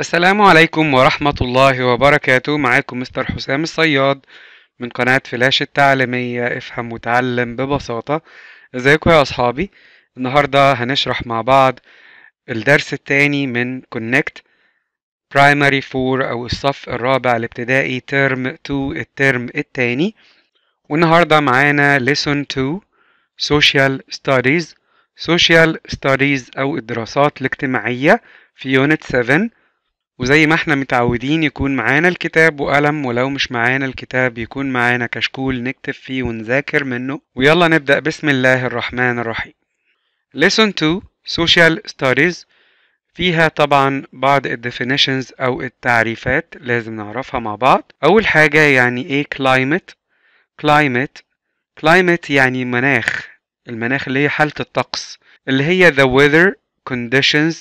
السلام عليكم ورحمة الله وبركاته معاكم مستر حسام الصياد من قناة فلاش التعليمية افهم وتعلم ببساطة ازيكم يا اصحابي النهاردة هنشرح مع بعض الدرس التاني من كونكت برايمري فور او الصف الرابع الابتدائي ترم 2 الترم التاني والنهاردة معانا lesson 2 social studies social studies او الدراسات الاجتماعية في يونت 7 وزي ما احنا متعودين يكون معانا الكتاب وقلم ولو مش معانا الكتاب يكون معانا كشكول نكتب فيه ونذاكر منه ويلا نبدأ بسم الله الرحمن الرحيم Lesson 2 Social Studies فيها طبعا بعض الديفينيشنز أو التعريفات لازم نعرفها مع بعض أول حاجة يعني إيه كلايمت climate climate يعني مناخ المناخ اللي هي حالة الطقس اللي هي the weather conditions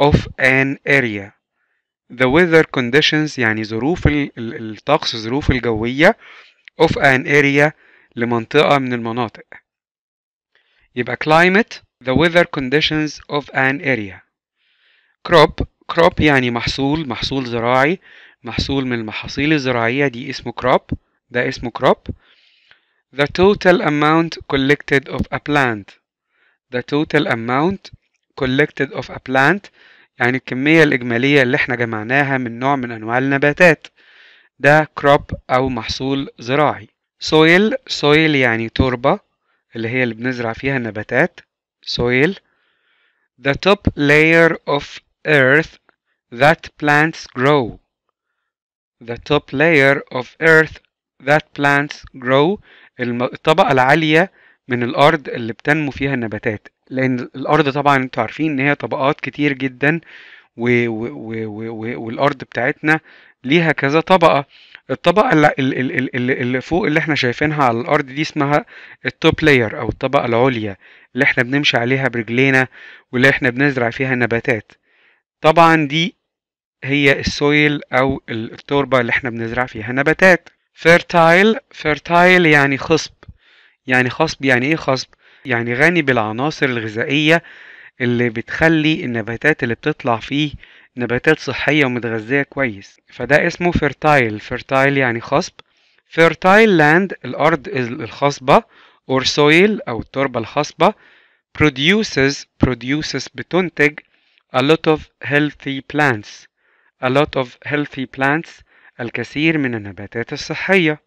of an area the weather conditions يعني ظروف الطقس الظروف الجوية of an area لمنطقة من المناطق يبقى climate the weather conditions of an area crop crop يعني محصول محصول زراعي محصول من المحاصيل الزراعية دي اسمه crop ده اسمه crop the total amount collected of a plant the total amount collected of a plant يعني الكمية الإجمالية اللي احنا جمعناها من نوع من أنواع النباتات ده كروب أو محصول زراعي سويل سويل يعني تربة اللي هي اللي بنزرع فيها النباتات سويل the top layer of earth that plants grow the top layer of earth that plants grow الطبقة العالية من الارض اللي بتنمو فيها النباتات لان الارض طبعا انتوا عارفين ان هي طبقات كتير جدا و و و و والارض بتاعتنا ليها كذا طبقه الطبقه اللي, اللي, اللي فوق اللي احنا شايفينها على الارض دي اسمها التوب لاير او الطبقه العليا اللي احنا بنمشي عليها برجلينا واللي احنا بنزرع فيها النباتات طبعا دي هي السويل او التربه اللي احنا بنزرع فيها نباتات فيرتايل فيرتايل يعني خصب يعني خصب يعني ايه خصب يعني غني بالعناصر الغذائية اللي بتخلي النباتات اللي بتطلع فيه نباتات صحية ومتغذية كويس فده اسمه فيرتايل فيرتايل يعني خصب فيرتايل لاند الأرض الخصبة or soil أو التربة الخصبة produces produces بتنتج a lot of healthy plants a lot of healthy plants الكثير من النباتات الصحية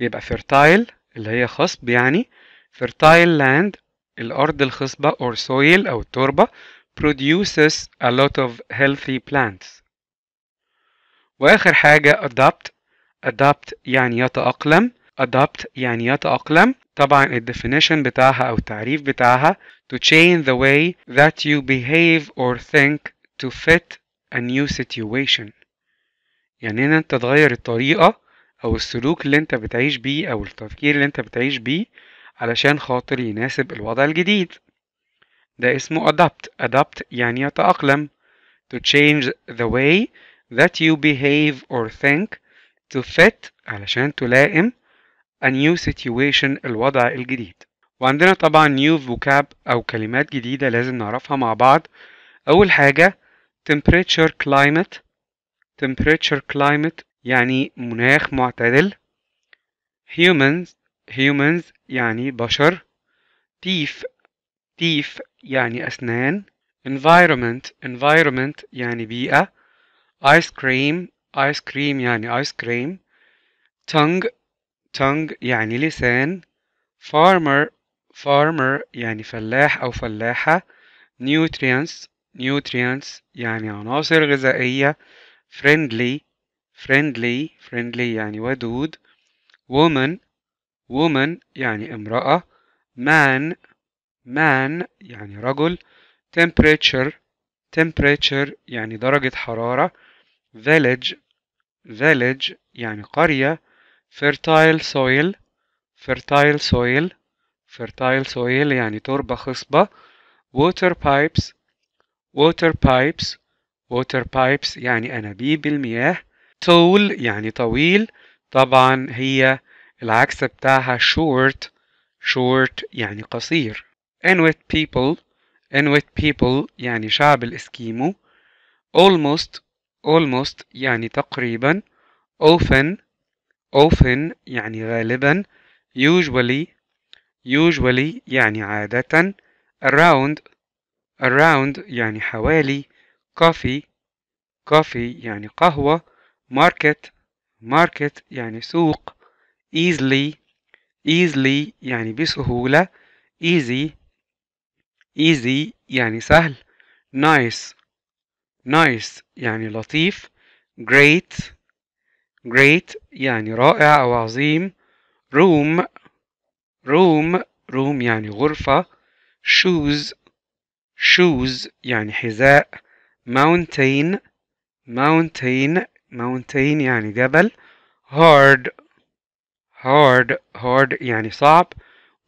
يبقى fertile اللي هي خصب يعني fertile land الأرض الخصبة or soil أو التربة produces a lot of healthy plants وآخر حاجة adapt adapt يعني يتأقلم adapt يعني يتأقلم طبعا definition بتاعها أو التعريف بتاعها to change the way that you behave or think to fit a new situation يعني ان انت تغير الطريقة او السلوك اللي انت بتعيش بيه او التفكير اللي انت بتعيش بيه علشان خاطر يناسب الوضع الجديد ده اسمه adapt adapt يعني يتأقلم to change the way that you behave or think to fit علشان تلائم a new situation الوضع الجديد وعندنا طبعا new vocab أو كلمات جديدة لازم نعرفها مع بعض أول حاجة temperature climate temperature climate يعني مناخ معتدل humans humans يعني بشر teeth teeth يعني أسنان environment environment يعني بيئة ice cream ice cream يعني ice cream tongue tongue يعني لسان farmer farmer يعني فلاح أو فلاحة nutrients nutrients يعني عناصر غذائية friendly friendly friendly يعني ودود woman woman يعني امرأة man man يعني رجل temperature temperature يعني درجة حرارة village village يعني قرية fertile soil fertile soil fertile soil يعني تربة خصبة water pipes water pipes water pipes يعني أنابيب المياه طول يعني طويل طبعا هي العكس بتاعها short short يعني قصير Inuit people Inuit people يعني شعب الإسكيمو almost almost يعني تقريبا often often يعني غالبا usually usually يعني عادة around around يعني حوالي coffee coffee يعني قهوة market market يعني سوق easily easily يعني بسهولة easy easy يعني سهل nice nice يعني لطيف great great يعني رائع أو عظيم room room room يعني غرفة shoes shoes يعني حذاء mountain mountain mountain يعني جبل hard hard hard يعني صعب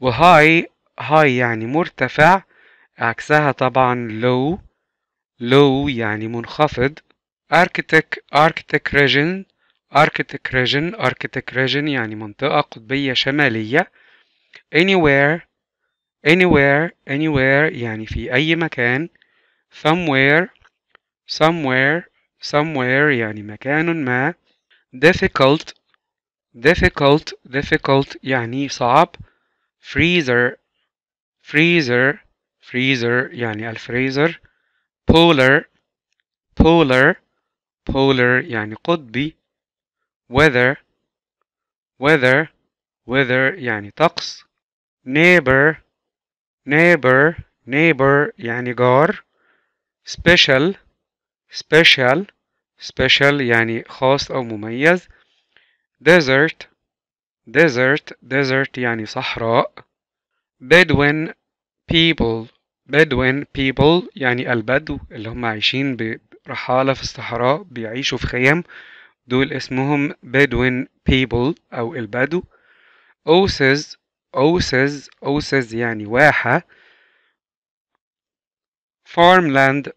و high high يعني مرتفع عكسها طبعا low low يعني منخفض arctic arctic region arctic region arctic region يعني منطقة قطبية شمالية anywhere anywhere anywhere يعني في أي مكان somewhere somewhere somewhere يعني مكان ما difficult difficult difficult يعني صعب freezer freezer freezer يعني الفريزر polar polar polar يعني قطبي weather weather weather يعني طقس neighbor neighbor neighbor يعني جار special special special يعني خاص أو مميز desert desert desert يعني صحراء Bedouin people Bedouin people يعني البدو اللي هم عايشين برحالة في الصحراء بيعيشوا في خيام دول اسمهم Bedouin people أو البدو Oases Oases Oases يعني واحة farmland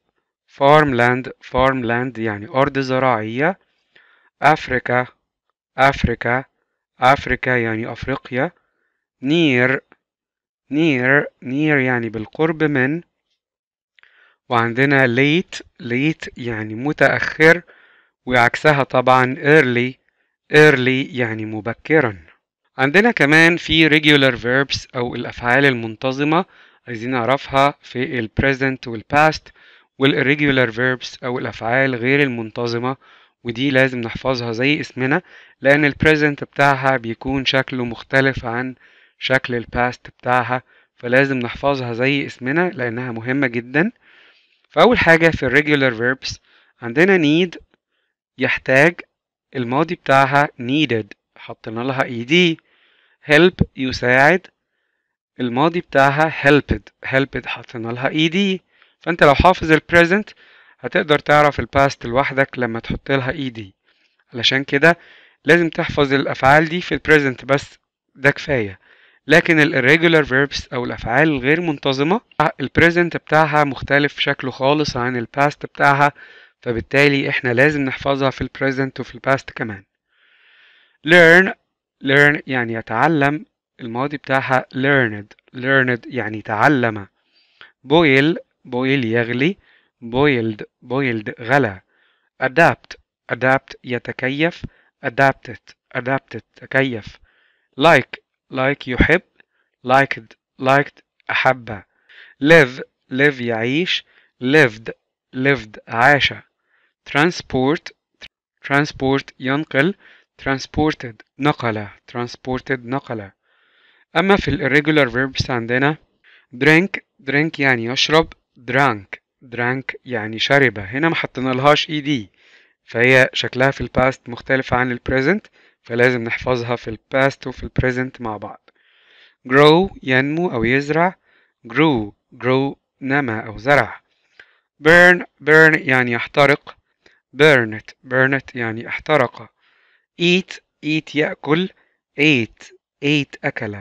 farmland farmland يعني أرض زراعية أفريكا أفريكا أفريكا يعني أفريقيا near near near يعني بالقرب من وعندنا late late يعني متأخر وعكسها طبعا early early يعني مبكرا عندنا كمان في regular verbs أو الأفعال المنتظمة عايزين نعرفها في ال present وال past والirregular verbs أو الأفعال غير المنتظمة ودي لازم نحفظها زي اسمنا لأن البريزنت بتاعها بيكون شكله مختلف عن شكل الباست بتاعها فلازم نحفظها زي اسمنا لأنها مهمة جدا فأول حاجة في الريجولار verbs عندنا need يحتاج الماضي بتاعها needed حطينا لها ed help يساعد الماضي بتاعها helped helped حطينا لها ed فانت لو حافظ البريزنت هتقدر تعرف الباست لوحدك لما تحط لها اي دي علشان كده لازم تحفظ الافعال دي في البريزنت بس ده كفايه لكن irregular verbs او الافعال الغير منتظمه البريزنت بتاعها مختلف شكله خالص عن الباست بتاعها فبالتالي احنا لازم نحفظها في البريزنت وفي الباست كمان learn learn يعني يتعلم الماضي بتاعها learned learned يعني تعلم boil بويل يغلي بويلد بويلد غلى adapt adapt يتكيف adapted adapted تكيف like like يحب liked liked أحب live live يعيش lived lived عاش transport transport ينقل transported نقل transported نقل أما في الـ irregular verbs عندنا drink drink يعني يشرب درانك درانك يعني شرب هنا ما حطينا لهاش اي e دي فهي شكلها في الباست مختلف عن البريزنت فلازم نحفظها في الباست وفي البريزنت مع بعض grow ينمو أو يزرع grew grow نما أو زرع burn burn يعني يحترق burned burned يعني احترق eat eat يأكل ate ate أكل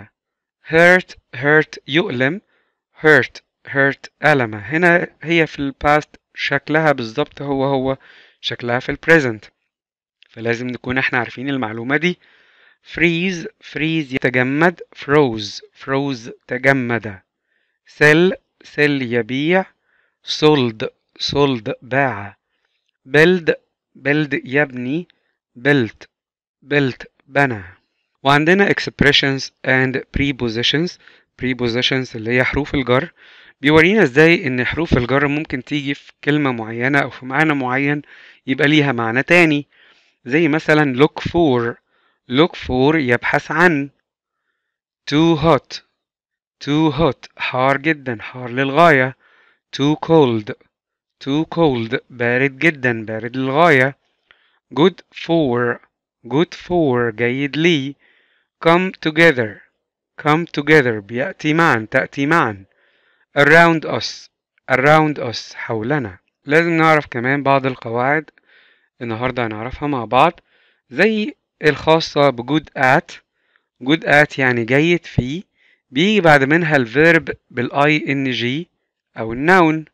hurt hurt يؤلم hurt hurt ألمه هنا هي في الباست شكلها بالظبط هو هو شكلها في البريزنت فلازم نكون احنا عارفين المعلومة دي freeze freeze يتجمد froze froze تجمد sell sell يبيع sold sold باع build build يبني built built بنى وعندنا expressions and prepositions prepositions اللي هي حروف الجر بيورينا ازاي ان حروف الجر ممكن تيجي في كلمة معينة او في معنى معين يبقى ليها معنى تاني زي مثلا look for look for يبحث عن too hot too hot حار جدا حار للغاية too cold too cold بارد جدا بارد للغاية good for good for جيد لي come together come together بيأتي معا تأتي معا around us around us حولنا لازم نعرف كمان بعض القواعد النهاردة هنعرفها مع بعض زي الخاصة بجود at جود at يعني جيد في بيجي بعد منها الفيرب بالاي ان جي او النون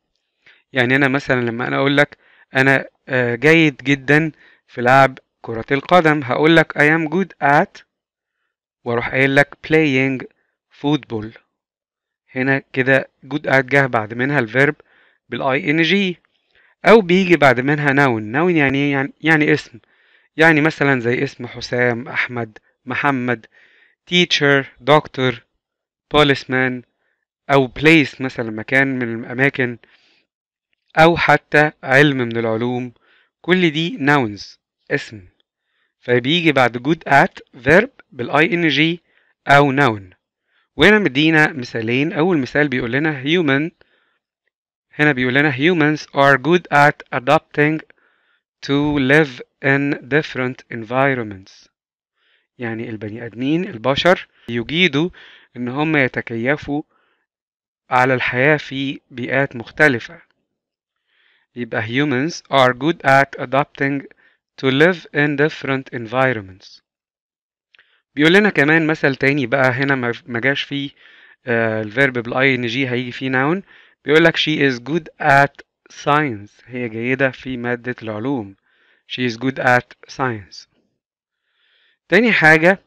يعني انا مثلا لما انا اقول لك انا آه، جيد جدا في لعب كرة القدم هقول لك I am good at واروح قايل لك playing football هنا كده جود قاعد جه بعد منها الفيرب بالاي ان جي او بيجي بعد منها ناون ناون يعني يعني يعني اسم يعني مثلا زي اسم حسام احمد محمد تيتشر دكتور بوليسمان او بليس مثلا مكان من الاماكن او حتى علم من العلوم كل دي ناونز اسم فبيجي بعد جود ات فيرب بالاي ان جي او ناون وهنا مدينا مثالين أول مثال بيقول لنا human هنا بيقول لنا humans are good at adapting to live in different environments يعني البني آدمين البشر يجيدوا إن هم يتكيفوا على الحياة في بيئات مختلفة يبقى humans are good at adapting to live in different environments بيقول لنا كمان مثل تاني بقى هنا ما جاش فيه آه، الفيرب بالاي ان جي هيجي فيه ناون بيقول لك she is good at science هي جيدة في مادة العلوم she is good at science تاني حاجة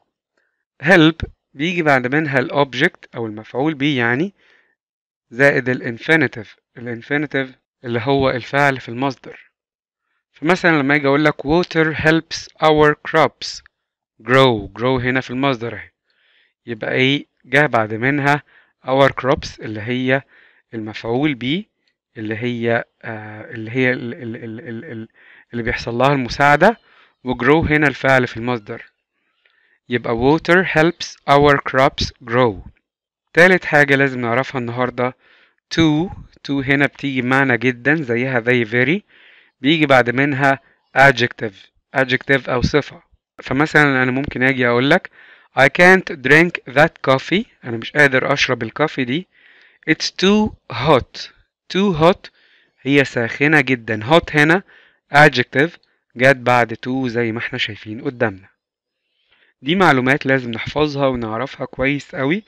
help بيجي بعد منها الأوبجكت أو المفعول به يعني زائد الانفينيتيف الانفينيتيف اللي هو الفعل في المصدر فمثلا لما اجي اقول لك water helps our crops grow grow هنا في المصدر اهي يبقى ايه جه بعد منها our crops اللي هي المفعول بيه اللي هي آه اللي هي ال ال ال ال اللي بيحصل لها المساعدة وgrow هنا الفعل في المصدر يبقى water helps our crops grow تالت حاجة لازم نعرفها النهاردة to to هنا بتيجي بمعنى جدا زيها زي very بيجي بعد منها adjective adjective أو صفة فمثلا انا ممكن اجي اقول لك I can't drink that coffee انا مش قادر اشرب الكافي دي it's too hot too hot هي ساخنة جدا hot هنا adjective جت بعد تو زي ما احنا شايفين قدامنا دي معلومات لازم نحفظها ونعرفها كويس قوي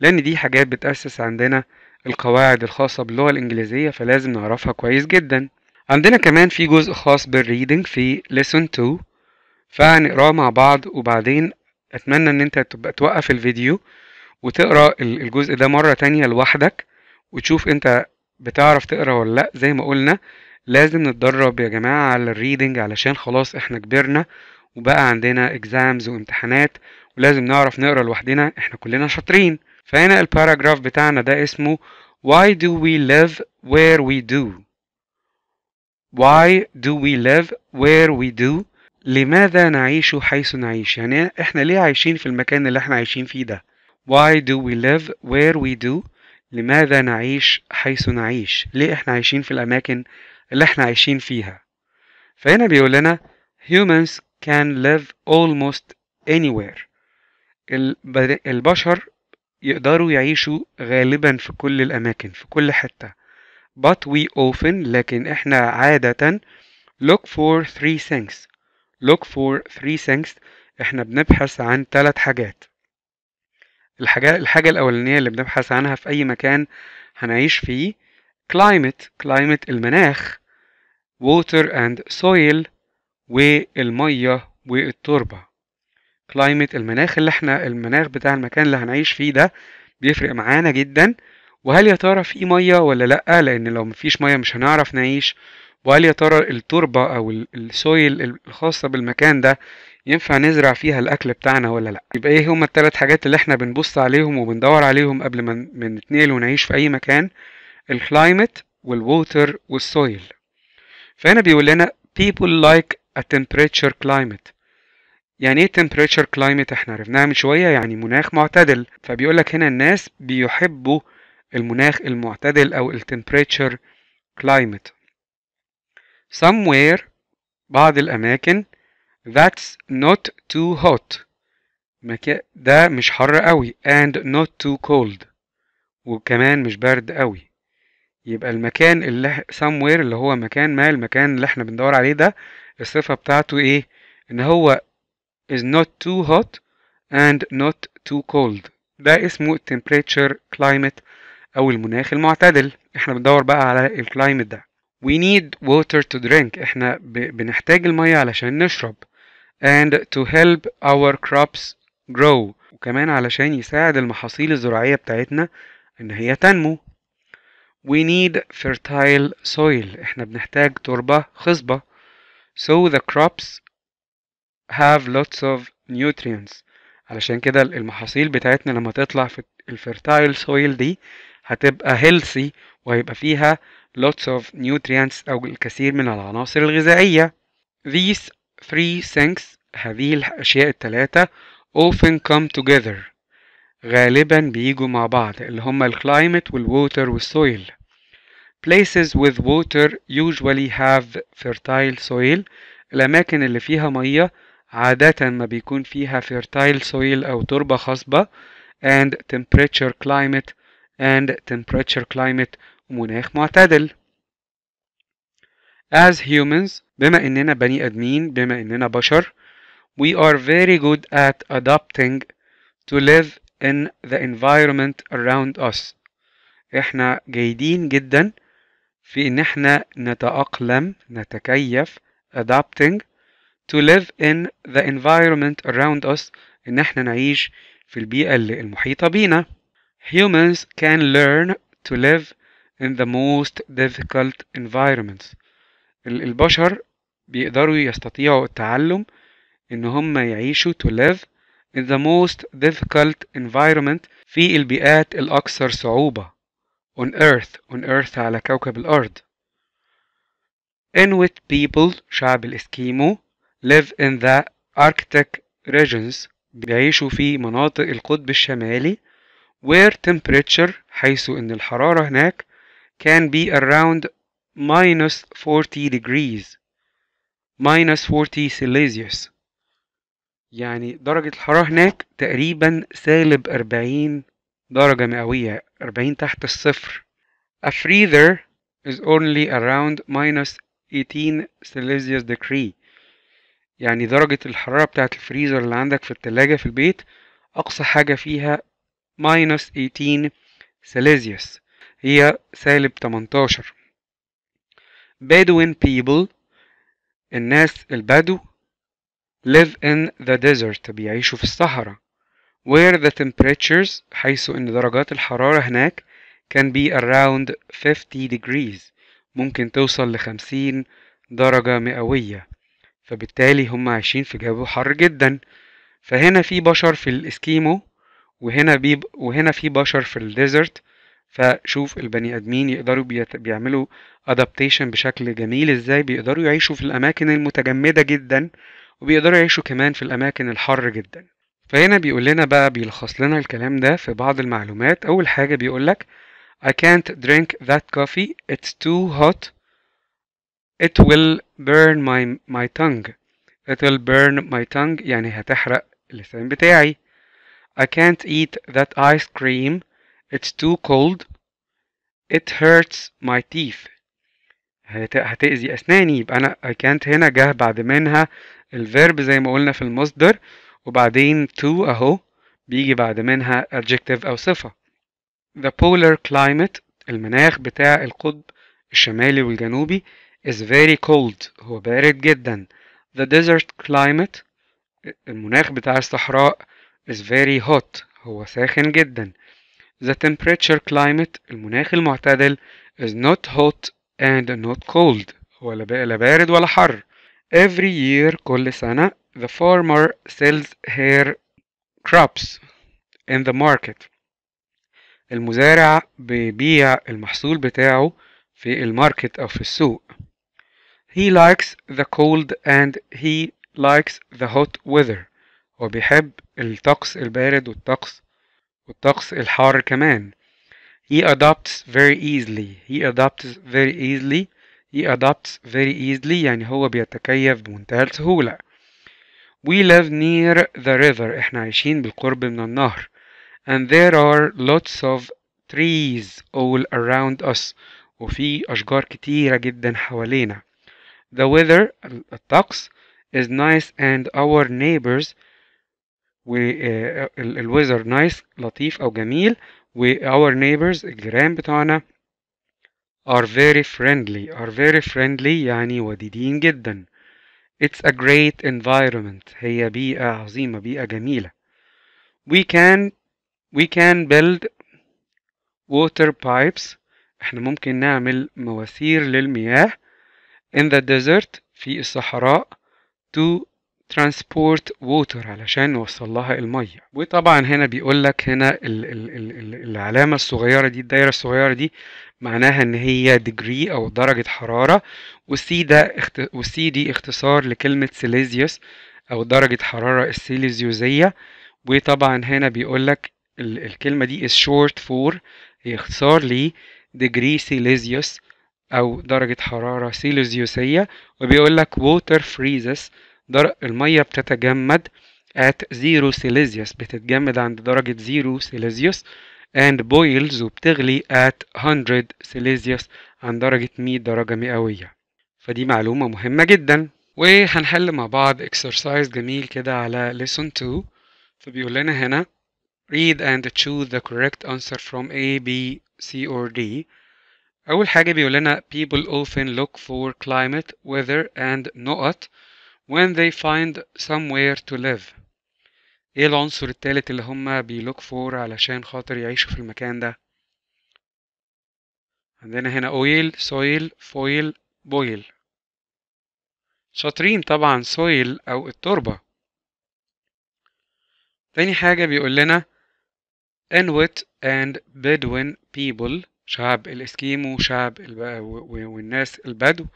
لان دي حاجات بتأسس عندنا القواعد الخاصة باللغة الإنجليزية فلازم نعرفها كويس جدا عندنا كمان في جزء خاص بالريدنج في lesson 2 فهنقراه مع بعض وبعدين اتمنى ان انت تبقى توقف الفيديو وتقرا الجزء ده مره تانية لوحدك وتشوف انت بتعرف تقرا ولا لا زي ما قلنا لازم نتدرب يا جماعه على الريدنج علشان خلاص احنا كبرنا وبقى عندنا اكزامز وامتحانات ولازم نعرف نقرا لوحدنا احنا كلنا شاطرين فهنا الباراجراف بتاعنا ده اسمه Why do we live where we do? Why do we live where we do? لماذا نعيش حيث نعيش يعني احنا ليه عايشين في المكان اللي احنا عايشين فيه ده why do we live where we do لماذا نعيش حيث نعيش ليه احنا عايشين في الاماكن اللي احنا عايشين فيها فهنا بيقول لنا humans can live almost anywhere البشر يقدروا يعيشوا غالبا في كل الأماكن في كل حتة but we often لكن إحنا عادة look for three things look for three things احنا بنبحث عن ثلاث حاجات الحاجة الحاجة الأولانية اللي بنبحث عنها في أي مكان هنعيش فيه climate climate المناخ water and soil والمية والتربة climate المناخ اللي احنا المناخ بتاع المكان اللي هنعيش فيه ده بيفرق معانا جدا وهل يا ترى في مية ولا لأ لأن لو مفيش مية مش هنعرف نعيش وهل يا ترى التربة أو السويل الخاصة بالمكان ده ينفع نزرع فيها الأكل بتاعنا ولا لأ يبقى إيه هما التلات حاجات اللي إحنا بنبص عليهم وبندور عليهم قبل ما نتنقل ونعيش في أي مكان الكلايمت والووتر والسويل فهنا بيقول لنا people like a temperature climate يعني ايه temperature climate احنا عرفناها من شوية يعني مناخ معتدل فبيقول لك هنا الناس بيحبوا المناخ المعتدل او ال temperature climate somewhere بعض الأماكن that's not too hot ده مش حر قوي and not too cold وكمان مش برد قوي يبقى المكان اللي somewhere اللي هو مكان ما المكان اللي احنا بندور عليه ده الصفة بتاعته ايه ان هو is not too hot and not too cold ده اسمه temperature climate او المناخ المعتدل احنا بندور بقى على الكلايمت ده We need water to drink احنا بنحتاج المية علشان نشرب and to help our crops grow وكمان علشان يساعد المحاصيل الزراعية بتاعتنا ان هي تنمو We need fertile soil احنا بنحتاج تربة خصبة so the crops have lots of nutrients علشان كده المحاصيل بتاعتنا لما تطلع في الفيرتايل سويل دي هتبقى healthy وهيبقى فيها lots of nutrients أو الكثير من العناصر الغذائية these three things هذه الأشياء الثلاثة often come together غالبا بيجوا مع بعض اللي هما ال climate وال water وال soil. places with water usually have fertile soil الأماكن اللي فيها مية عادة ما بيكون فيها fertile soil أو تربة خصبة and temperature climate and temperature climate مناخ معتدل as humans بما إننا بني آدمين بما إننا بشر we are very good at adapting to live in the environment around us احنا جيدين جدا في ان احنا نتأقلم نتكيف adapting to live in the environment around us ان احنا نعيش في البيئة المحيطة بينا humans can learn to live in the most difficult environments البشر بيقدروا يستطيعوا التعلم ان هم يعيشوا to live in the most difficult environment في البيئات الاكثر صعوبة on earth on earth على كوكب الارض Inuit people شعب الاسكيمو live in the Arctic regions بيعيشوا في مناطق القطب الشمالي where temperature حيث ان الحرارة هناك can be around minus 40 degrees minus 40 Celsius يعني درجة الحرارة هناك تقريبا سالب 40 درجة مئوية 40 تحت الصفر A freezer is only around minus 18 Celsius degree يعني درجة الحرارة بتاعة الفريزر اللي عندك في التلاجة في البيت أقصى حاجة فيها minus 18 Celsius هي سالب 18 Bedouin people الناس البدو live in the desert بيعيشوا في الصحراء where the temperatures حيث ان درجات الحرارة هناك can be around 50 degrees ممكن توصل لخمسين درجة مئوية فبالتالي هم عايشين في جو حر جدا فهنا في بشر في الاسكيمو وهنا بيب وهنا في بشر في الديزرت فشوف البني ادمين يقدروا بيعملوا ادابتيشن بشكل جميل ازاي بيقدروا يعيشوا في الاماكن المتجمده جدا وبيقدروا يعيشوا كمان في الاماكن الحر جدا فهنا بيقول لنا بقى بيلخص لنا الكلام ده في بعض المعلومات اول حاجه بيقول لك I can't drink that coffee it's too hot it will burn my my tongue it will burn my tongue يعني هتحرق اللسان بتاعي I can't eat that ice cream It's too cold. It hurts my teeth. هت... هتأذي أسناني يبقى أنا I can't هنا جه بعد منها الفيرب زي ما قلنا في المصدر وبعدين to أهو بيجي بعد منها adjective أو صفة The polar climate المناخ بتاع القطب الشمالي والجنوبي is very cold هو بارد جدا The desert climate المناخ بتاع الصحراء is very hot هو ساخن جدا The temperature climate المناخ المعتدل is not hot and not cold ولا لا بارد ولا حر Every year كل سنة the farmer sells her crops in the market المزارع بيبيع المحصول بتاعه في الماركت أو في السوق He likes the cold and he likes the hot weather هو بيحب الطقس البارد والطقس والطقس الحار كمان he adopts very easily he adopts very easily he adopts very easily يعني هو بيتكيف بمنتهى السهولة we live near the river احنا عايشين بالقرب من النهر and there are lots of trees all around us وفي أشجار كتيرة جدا حوالينا the weather الطقس is nice and our neighbors والويذر نايس uh, nice لطيف او جميل و our neighbors الجيران بتوعنا are very friendly are very friendly يعني وديدين جدا it's a great environment هي بيئة عظيمة بيئة جميلة we can we can build water pipes احنا ممكن نعمل مواسير للمياه in the desert في الصحراء to ترانسبورت ووتر علشان نوصل لها الميه وطبعا هنا بيقول لك هنا ال ال ال العلامه الصغيره دي الدايره الصغيره دي معناها ان هي ديجري او درجه حراره وسي ده اخت... وسي دي اختصار لكلمه سيليزيوس او درجه حراره السيليزيوزيه وطبعا هنا بيقول لك ال الكلمه دي is short for هي اختصار ل degree سيليزيوس او درجه حراره سيليزيوسيه وبيقول لك water freezes درق المية بتتجمد at zero Celsius بتتجمد عند درجة zero Celsius and boils وبتغلي at hundred Celsius عند درجة 100 درجة مئوية فدي معلومة مهمة جدا وهنحل مع بعض exercise جميل كده على lesson 2 فبيقول لنا هنا read and choose the correct answer from A, B, C or D أول حاجة بيقول لنا people often look for climate, weather and not when they find somewhere to live ايه العنصر التالت اللي هما بيلوك فور علشان خاطر يعيشوا في المكان ده عندنا هنا oil soil foil boil شاطرين طبعا soil او التربة تاني حاجة بيقول لنا Inuit and Bedouin people شعب الإسكيمو شعب الب... والناس البدو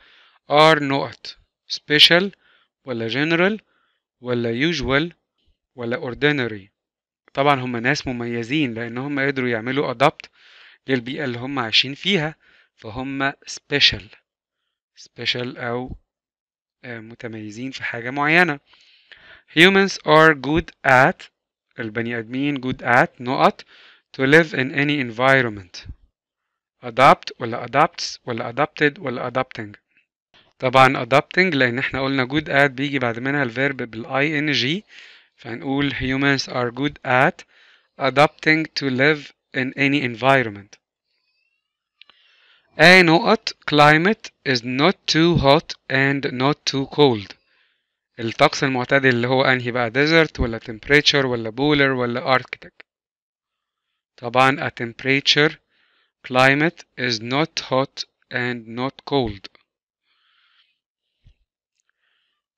are not special ولا general ولا usual ولا ordinary طبعا هم ناس مميزين لان هم قدروا يعملوا ادابت للبيئة اللي هم عايشين فيها فهم special special او آه، متميزين في حاجة معينة humans are good at البني ادمين good at نقط to live in any environment adapt ولا adapts ولا adapted ولا adapting طبعا adapting لان احنا قلنا good at بيجي بعد منها الverb بالاي ان فهنقول humans are good at adapting to live in any environment A نقط climate is not too hot and not too cold الطقس المعتدل اللي هو انهي بقى desert ولا temperature ولا polar ولا arctic طبعا a temperature climate is not hot and not cold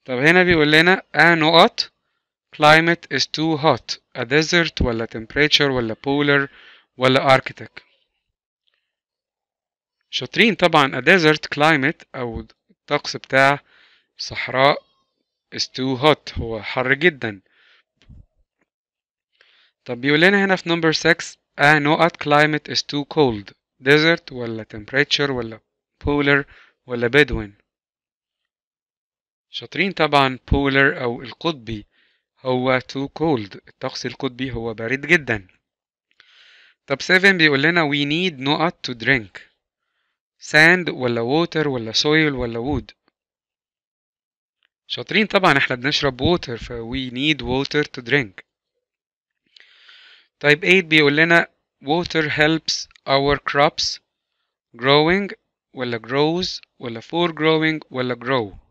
طب هنا بيقول لنا نقط climate is too hot a desert ولا temperature ولا polar ولا arctic شاطرين طبعا a desert climate او الطقس بتاع صحراء is too hot هو حر جدا طب بيقول لنا هنا في number 6 a نقط climate is too cold desert ولا temperature ولا polar ولا bedouin شاطرين طبعا بولر أو القطبي هو too cold الطقس القطبي هو بارد جدا طب 7 بيقول لنا we need نقط to drink sand ولا water ولا soil ولا wood شاطرين طبعا احنا بنشرب water ف we need water to drink طيب 8 بيقول لنا water helps our crops growing ولا grows ولا for growing ولا grow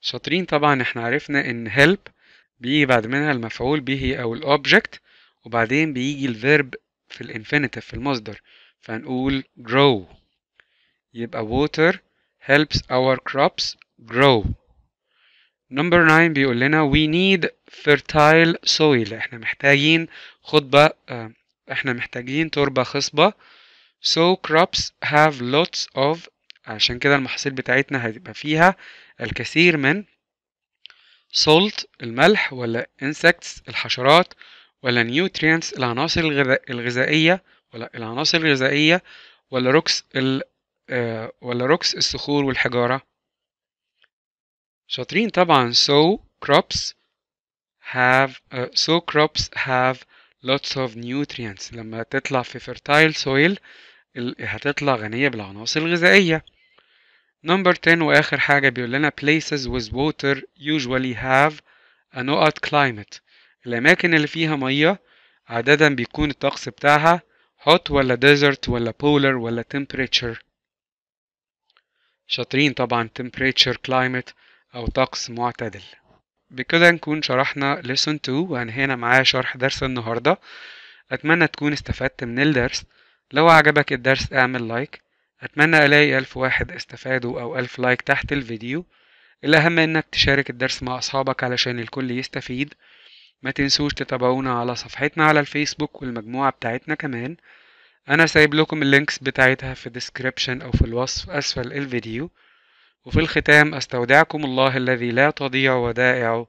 شاطرين طبعا احنا عرفنا ان help بيجي بعد منها المفعول به او الاوبجكت وبعدين بيجي الفيرب في الانفينيتيف في المصدر فهنقول grow يبقى water helps our crops grow نمبر 9 بيقول لنا we need fertile soil احنا محتاجين خطبة آه، احنا محتاجين تربة خصبة so crops have lots of عشان كده المحاصيل بتاعتنا هتبقى فيها الكثير من salt الملح ولا انسكتس الحشرات ولا nutrients العناصر الغذائية ولا العناصر الغذائية ولا روكس ال آه، ولا روكس الصخور والحجارة شاطرين طبعا so crops have uh, so crops have lots of nutrients لما تطلع في fertile soil هتطلع غنية بالعناصر الغذائية نمبر 10 واخر حاجه بيقول لنا places with water usually have a نقط climate الاماكن اللي فيها ميه عادة بيكون الطقس بتاعها hot ولا desert ولا polar ولا temperature شاطرين طبعا temperature climate أو طقس معتدل بكده نكون شرحنا lesson 2 وانهينا معاه شرح درس النهاردة أتمنى تكون استفدت من الدرس لو عجبك الدرس اعمل لايك like. أتمنى ألاقي ألف واحد استفادوا أو ألف لايك تحت الفيديو الأهم إنك تشارك الدرس مع أصحابك علشان الكل يستفيد ما تنسوش تتابعونا على صفحتنا على الفيسبوك والمجموعة بتاعتنا كمان أنا سايب لكم اللينكس بتاعتها في الديسكريبشن أو في الوصف أسفل الفيديو وفي الختام أستودعكم الله الذي لا تضيع ودائعه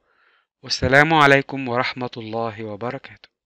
والسلام عليكم ورحمة الله وبركاته